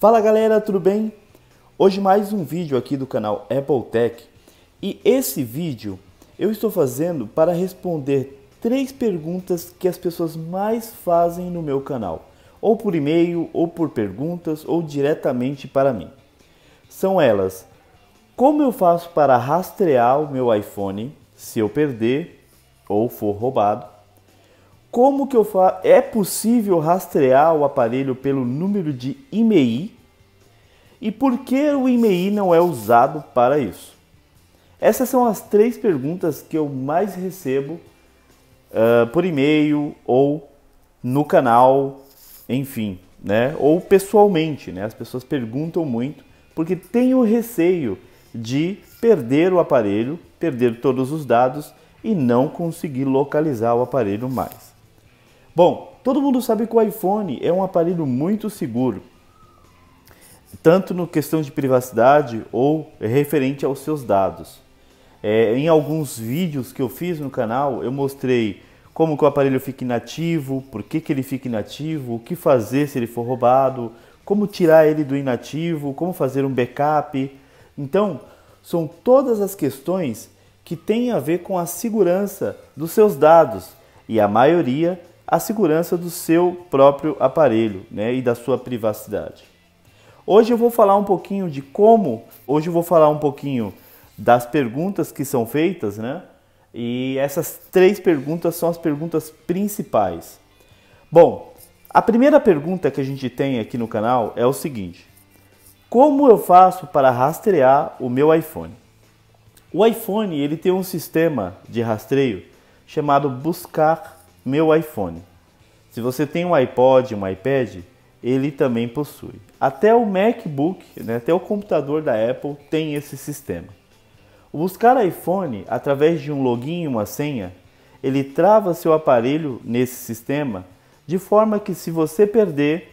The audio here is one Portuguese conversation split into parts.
Fala galera, tudo bem? Hoje mais um vídeo aqui do canal Apple Tech e esse vídeo eu estou fazendo para responder três perguntas que as pessoas mais fazem no meu canal, ou por e-mail, ou por perguntas, ou diretamente para mim. São elas: como eu faço para rastrear o meu iPhone se eu perder ou for roubado? Como que eu faço? É possível rastrear o aparelho pelo número de IMEI? E por que o IMEI não é usado para isso? Essas são as três perguntas que eu mais recebo uh, por e-mail ou no canal, enfim, né? Ou pessoalmente, né? As pessoas perguntam muito porque tem o receio de perder o aparelho, perder todos os dados e não conseguir localizar o aparelho mais. Bom, todo mundo sabe que o iPhone é um aparelho muito seguro, tanto no questão de privacidade ou referente aos seus dados. É, em alguns vídeos que eu fiz no canal, eu mostrei como que o aparelho fica inativo, por que, que ele fica inativo, o que fazer se ele for roubado, como tirar ele do inativo, como fazer um backup. Então, são todas as questões que têm a ver com a segurança dos seus dados e a maioria a segurança do seu próprio aparelho né, e da sua privacidade. Hoje eu vou falar um pouquinho de como, hoje eu vou falar um pouquinho das perguntas que são feitas, né? E essas três perguntas são as perguntas principais. Bom, a primeira pergunta que a gente tem aqui no canal é o seguinte: Como eu faço para rastrear o meu iPhone? O iPhone ele tem um sistema de rastreio chamado Buscar meu iPhone. Se você tem um iPod, um iPad, ele também possui. Até o MacBook, né, até o computador da Apple tem esse sistema. O buscar iPhone através de um login e uma senha, ele trava seu aparelho nesse sistema de forma que se você perder,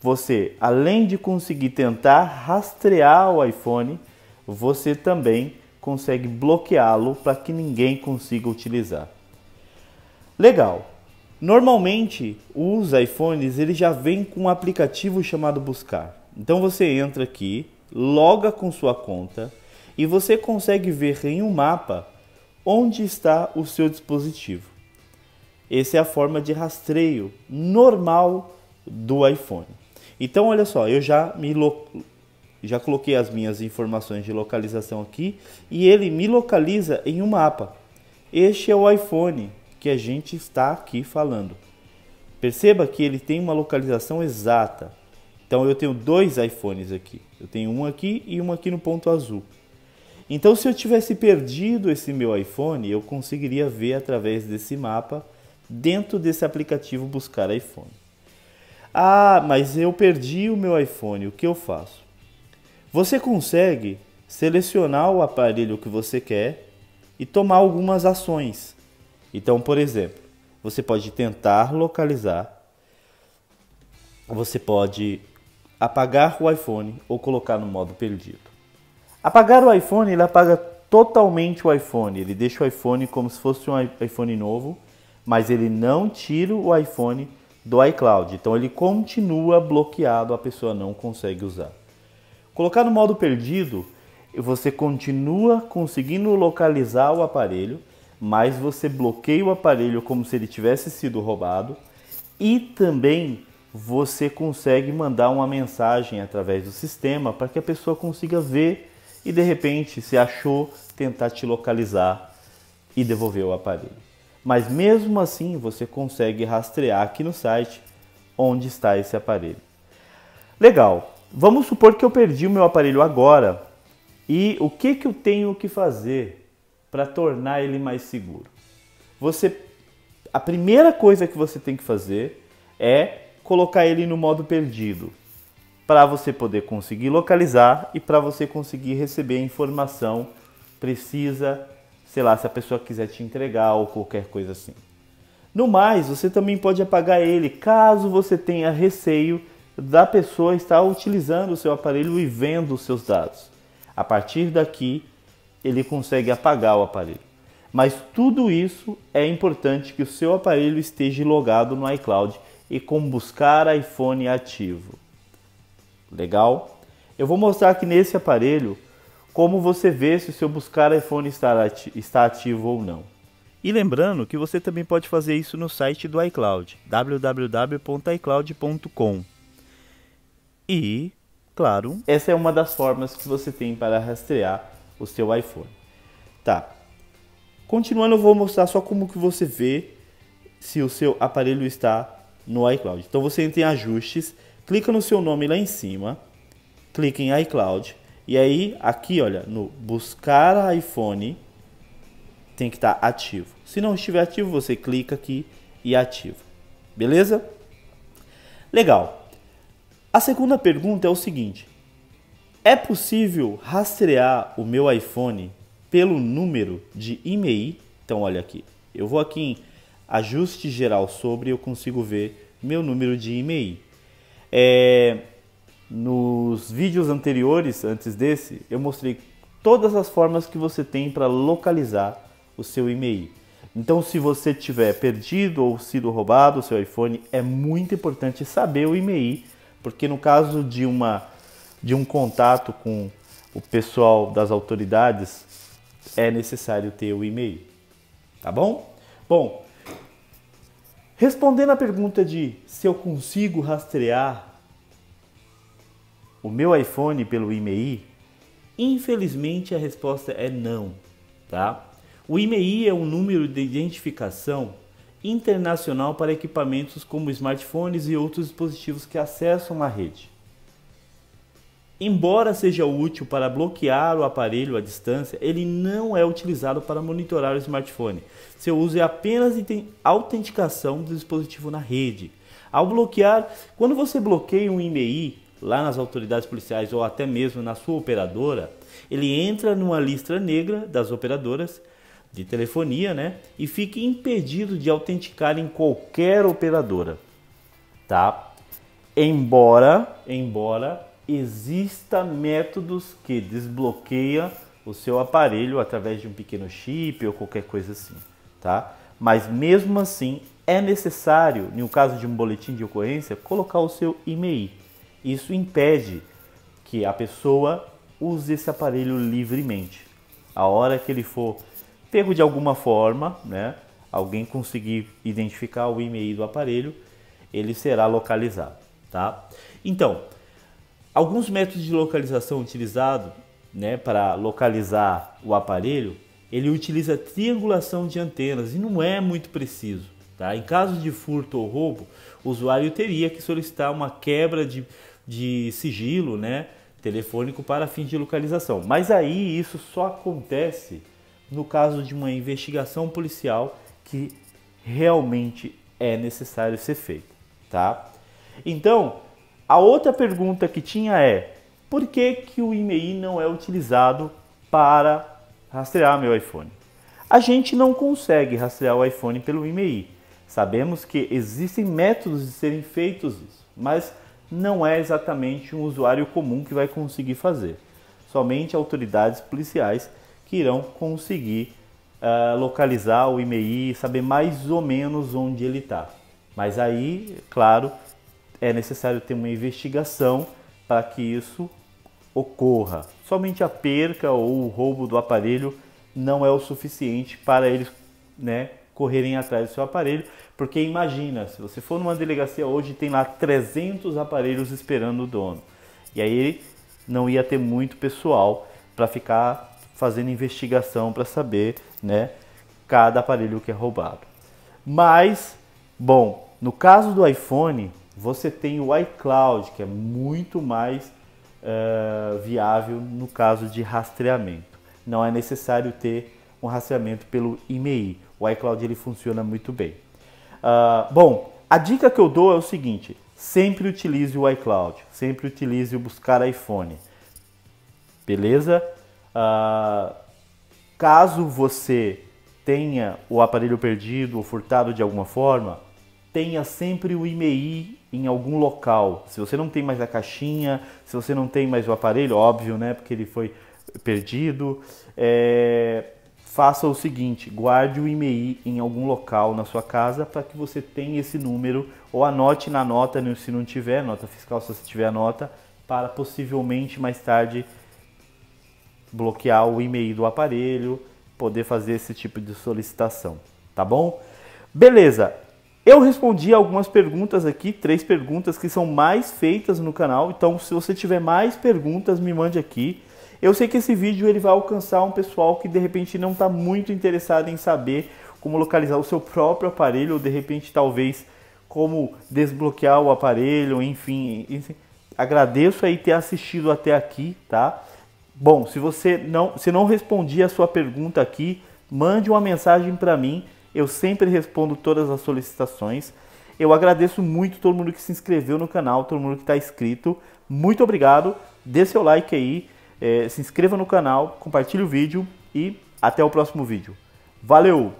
você além de conseguir tentar rastrear o iPhone, você também consegue bloqueá-lo para que ninguém consiga utilizar. Legal. Normalmente, os iPhones ele já vem com um aplicativo chamado Buscar. Então você entra aqui, loga com sua conta e você consegue ver em um mapa onde está o seu dispositivo. Essa é a forma de rastreio normal do iPhone. Então olha só, eu já me lo... já coloquei as minhas informações de localização aqui e ele me localiza em um mapa. Este é o iPhone que a gente está aqui falando. Perceba que ele tem uma localização exata. Então eu tenho dois iPhones aqui. Eu tenho um aqui e um aqui no ponto azul. Então se eu tivesse perdido esse meu iPhone, eu conseguiria ver através desse mapa dentro desse aplicativo buscar iPhone. Ah, mas eu perdi o meu iPhone, o que eu faço? Você consegue selecionar o aparelho que você quer e tomar algumas ações. Então, por exemplo, você pode tentar localizar, você pode apagar o iPhone ou colocar no modo perdido. Apagar o iPhone, ele apaga totalmente o iPhone, ele deixa o iPhone como se fosse um iPhone novo, mas ele não tira o iPhone do iCloud. Então ele continua bloqueado, a pessoa não consegue usar. Colocar no modo perdido, você continua conseguindo localizar o aparelho, mas você bloqueia o aparelho como se ele tivesse sido roubado e também você consegue mandar uma mensagem através do sistema para que a pessoa consiga ver e de repente, se achou, tentar te localizar e devolver o aparelho. Mas mesmo assim, você consegue rastrear aqui no site onde está esse aparelho. Legal. Vamos supor que eu perdi o meu aparelho agora e o que que eu tenho que fazer? para tornar ele mais seguro? Você a primeira coisa que você tem que fazer é colocar ele no modo perdido, para você poder conseguir localizar e para você conseguir receber a informação precisa, sei lá, se a pessoa quiser te entregar ou qualquer coisa assim. No mais, você também pode apagar ele caso você tenha receio da pessoa estar utilizando o seu aparelho e vendo os seus dados. A partir daqui, ele consegue apagar o aparelho. Mas tudo isso é importante que o seu aparelho esteja logado no iCloud e com buscar iPhone ativo. Legal? Eu vou mostrar aqui nesse aparelho como você vê se o seu buscar iPhone está ativo ou não. E lembrando que você também pode fazer isso no site do iCloud, www.icloud.com. E, claro, essa é uma das formas que você tem para rastrear o seu iPhone. Tá. Continuando, eu vou mostrar só como que você vê se o seu aparelho está no iCloud. Então você entra em ajustes, clica no seu nome lá em cima, clica em iCloud e aí aqui, olha, no buscar iPhone tem que estar tá ativo. Se não estiver ativo, você clica aqui e ativa. Beleza? Legal. A segunda pergunta é o seguinte: é possível rastrear o meu iPhone pelo número de IMEI? Então, olha aqui. Eu vou aqui em ajuste geral sobre, eu consigo ver meu número de IMEI. É, nos vídeos anteriores, antes desse, eu mostrei todas as formas que você tem para localizar o seu IMEI. Então, se você tiver perdido ou sido roubado o seu iPhone, é muito importante saber o IMEI, porque no caso de uma de um contato com o pessoal das autoridades, é necessário ter o e-mail. Tá bom? Bom, respondendo à pergunta de se eu consigo rastrear o meu iPhone pelo IMEI, infelizmente a resposta é não, tá? O IMEI é um número de identificação internacional para equipamentos como smartphones e outros dispositivos que acessam a rede. Embora seja útil para bloquear o aparelho à distância, ele não é utilizado para monitorar o smartphone. Seu uso é apenas autenticação do dispositivo na rede. Ao bloquear, quando você bloqueia um IMEI lá nas autoridades policiais ou até mesmo na sua operadora, ele entra numa lista negra das operadoras de telefonia, né? E fica impedido de autenticar em qualquer operadora, tá? Embora, embora exista métodos que desbloqueia o seu aparelho através de um pequeno chip ou qualquer coisa assim, tá? Mas mesmo assim é necessário, no caso de um boletim de ocorrência, colocar o seu e-mail. Isso impede que a pessoa use esse aparelho livremente. A hora que ele for pego de alguma forma, né? Alguém conseguir identificar o e-mail do aparelho, ele será localizado, tá? Então, Alguns métodos de localização utilizados né, para localizar o aparelho, ele utiliza triangulação de antenas e não é muito preciso. Tá? Em caso de furto ou roubo, o usuário teria que solicitar uma quebra de, de sigilo né, telefônico para fim de localização. Mas aí isso só acontece no caso de uma investigação policial que realmente é necessário ser feita. Tá? Então, a outra pergunta que tinha é: por que, que o IMEI não é utilizado para rastrear meu iPhone? A gente não consegue rastrear o iPhone pelo IMEI. Sabemos que existem métodos de serem feitos isso, mas não é exatamente um usuário comum que vai conseguir fazer. Somente autoridades policiais que irão conseguir uh, localizar o IMEI e saber mais ou menos onde ele está. Mas aí, claro, é necessário ter uma investigação para que isso ocorra. Somente a perca ou o roubo do aparelho não é o suficiente para eles né, correrem atrás do seu aparelho, porque imagina, se você for numa delegacia hoje tem lá 300 aparelhos esperando o dono. E aí não ia ter muito pessoal para ficar fazendo investigação para saber, né, cada aparelho que é roubado. Mas, bom, no caso do iPhone, você tem o iCloud, que é muito mais uh, viável no caso de rastreamento. Não é necessário ter um rastreamento pelo IMEI. O iCloud ele funciona muito bem. Uh, bom, a dica que eu dou é o seguinte: sempre utilize o iCloud, sempre utilize o buscar iPhone. Beleza? Uh, caso você tenha o aparelho perdido ou furtado de alguma forma, tenha sempre o IMEI em algum local. Se você não tem mais a caixinha, se você não tem mais o aparelho, óbvio, né? Porque ele foi perdido. É... Faça o seguinte: guarde o IMEI em algum local na sua casa para que você tenha esse número ou anote na nota, se não tiver, nota fiscal, se você tiver a nota, para possivelmente mais tarde bloquear o IMEI do aparelho, poder fazer esse tipo de solicitação, tá bom? Beleza, eu respondi algumas perguntas aqui, três perguntas que são mais feitas no canal, então se você tiver mais perguntas, me mande aqui. Eu sei que esse vídeo ele vai alcançar um pessoal que de repente não está muito interessado em saber como localizar o seu próprio aparelho, ou de repente talvez como desbloquear o aparelho, enfim. enfim. Agradeço aí ter assistido até aqui, tá? Bom, se você não, se não respondi a sua pergunta aqui, mande uma mensagem para mim eu sempre respondo todas as solicitações. Eu agradeço muito todo mundo que se inscreveu no canal, todo mundo que está inscrito. Muito obrigado. Dê seu like aí, eh, se inscreva no canal, compartilhe o vídeo e até o próximo vídeo. Valeu!